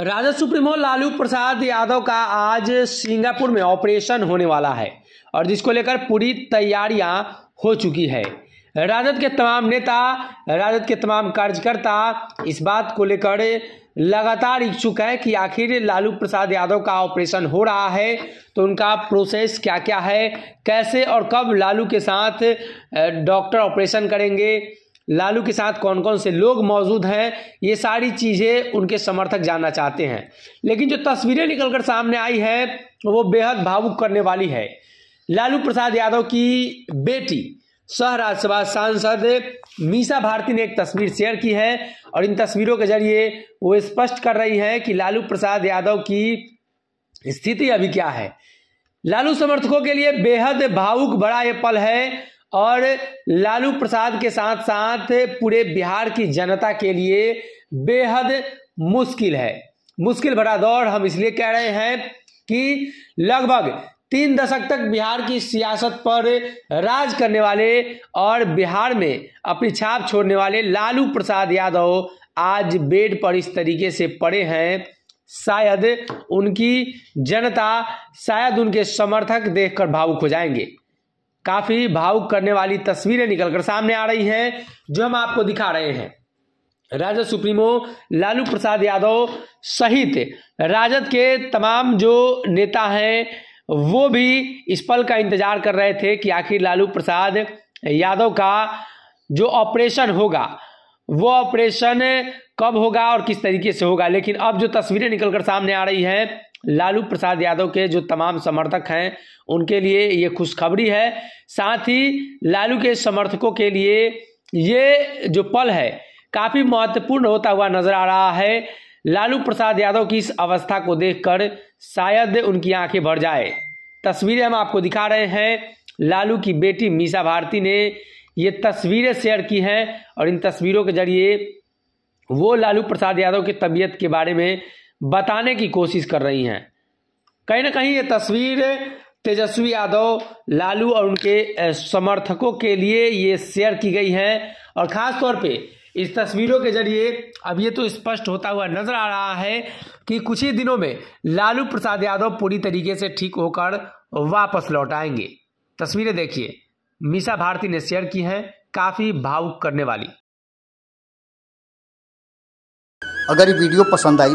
Rajad supremo Lalu Prasad Yadav का आज Singapore में ऑपरेशन होने वाला है और जिसको लेकर पूरी तैयारियां हो चुकी है राजद के तमाम नेता राजद के तमाम कार्यकर्ता इस बात को लेकर लगातार इच्छुक है कि आखिर लालू प्रसाद यादव का ऑपरेशन हो रहा है तो उनका प्रोसेस क्या क्या है कैसे और कब लालू के साथ डॉक्टर ऑपरेशन करेंगे लालू के साथ कौन कौन से लोग मौजूद हैं ये सारी चीज़ें उनके समर्थक जानना चाहते हैं लेकिन जो तस्वीरें निकलकर सामने आई है वो बेहद भावुक करने वाली है लालू प्रसाद यादव की बेटी सह राज्यसभा सांसद मीसा भारती ने एक तस्वीर शेयर की है और इन तस्वीरों के जरिए वो स्पष्ट कर रही हैं कि लालू प्रसाद यादव की स्थिति अभी क्या है लालू समर्थकों के लिए बेहद भावुक बड़ा ये पल है और लालू प्रसाद के साथ साथ पूरे बिहार की जनता के लिए बेहद मुश्किल है मुश्किल भरा दौर हम इसलिए कह रहे हैं कि लगभग तीन दशक तक बिहार की सियासत पर राज करने वाले और बिहार में अपनी छाप छोड़ने वाले लालू प्रसाद यादव आज बेड पर इस तरीके से पड़े हैं शायद उनकी जनता शायद उनके समर्थक देखकर भावुक हो जाएंगे काफ़ी भावुक करने वाली तस्वीरें निकलकर सामने आ रही हैं जो हम आपको दिखा रहे हैं राजद सुप्रीमो लालू प्रसाद यादव सहित राजद के तमाम जो नेता हैं वो भी इस पल का इंतजार कर रहे थे कि आखिर लालू प्रसाद यादव का जो ऑपरेशन होगा वो ऑपरेशन कब होगा और किस तरीके से होगा लेकिन अब जो तस्वीरें निकलकर सामने आ रही हैं लालू प्रसाद यादव के जो तमाम समर्थक हैं उनके लिए ये खुशखबरी है साथ ही लालू के समर्थकों के लिए ये जो पल है काफ़ी महत्वपूर्ण होता हुआ नजर आ रहा है लालू प्रसाद यादव की इस अवस्था को देखकर शायद उनकी आंखें भर जाए तस्वीरें हम आपको दिखा रहे हैं लालू की बेटी मीसा भारती ने ये तस्वीरें शेयर की हैं और इन तस्वीरों के जरिए वो लालू प्रसाद यादव की तबीयत के बारे में बताने की कोशिश कर रही हैं कहीं ना कहीं ये तस्वीर तेजस्वी यादव लालू और उनके समर्थकों के लिए ये शेयर की गई है और ख़ास तौर पे इस तस्वीरों के जरिए अब ये तो स्पष्ट होता हुआ नजर आ रहा है कि कुछ ही दिनों में लालू प्रसाद यादव पूरी तरीके से ठीक होकर वापस लौट आएंगे तस्वीरें देखिए मीसा भारती ने शेयर की है काफ़ी भावुक करने वाली अगर ये वीडियो पसंद आई